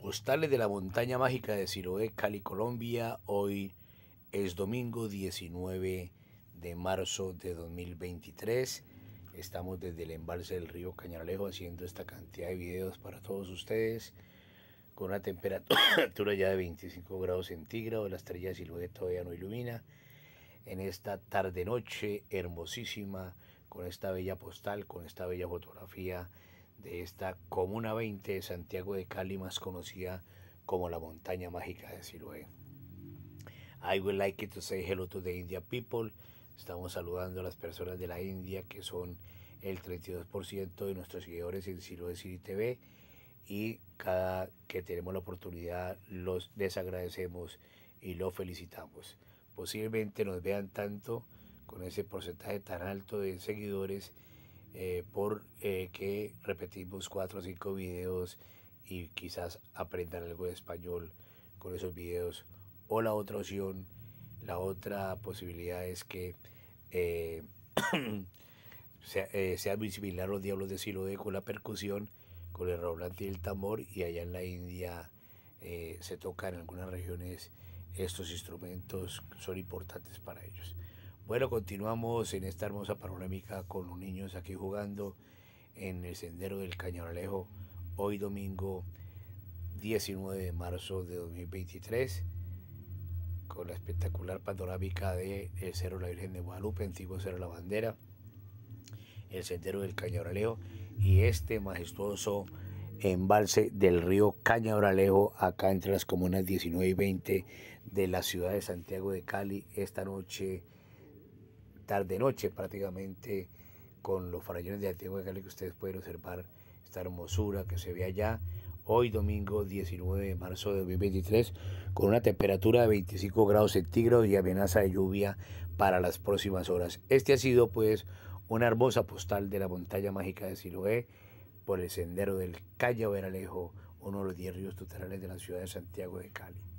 Postales de la montaña mágica de Siloé, Cali, Colombia. Hoy es domingo 19 de marzo de 2023. Estamos desde el embalse del río Cañaralejo haciendo esta cantidad de videos para todos ustedes con una temperatura ya de 25 grados centígrados. La estrella de Siloé todavía no ilumina. En esta tarde-noche hermosísima, con esta bella postal, con esta bella fotografía de esta Comuna 20 de Santiago de Cali, más conocida como la Montaña Mágica de Siloé. I would like to say hello to the India people. Estamos saludando a las personas de la India, que son el 32% de nuestros seguidores en Siloé City TV. Y cada que tenemos la oportunidad, los desagradecemos y los felicitamos. Posiblemente nos vean tanto con ese porcentaje tan alto de seguidores eh, por eh, que repetimos cuatro o cinco videos y quizás aprendan algo de español con esos videos. O la otra opción, la otra posibilidad es que eh, sea, eh, sea, muy similar los diablos de Siloé con la percusión, con el roblante y el tambor, y allá en la India se tocan en algunas regiones estos instrumentos, son importantes para ellos. Bueno, continuamos en esta hermosa panorámica con los niños aquí jugando en el sendero del Cañaralejo hoy domingo 19 de marzo de 2023, con la espectacular panorámica de el Cerro La Virgen de Guadalupe, antiguo Cerro La Bandera, el sendero del Cañaralejo y este majestuoso embalse del río Cañaralejo acá entre las comunas 19 y 20 de la ciudad de Santiago de Cali, esta noche tarde-noche prácticamente con los farallones de Antigua Cali que ustedes pueden observar esta hermosura que se ve allá hoy domingo 19 de marzo de 2023 con una temperatura de 25 grados centígrados y amenaza de lluvia para las próximas horas. Este ha sido pues una hermosa postal de la montaña mágica de Siloé por el sendero del Calle Veralejo, uno de los 10 ríos de la ciudad de Santiago de Cali.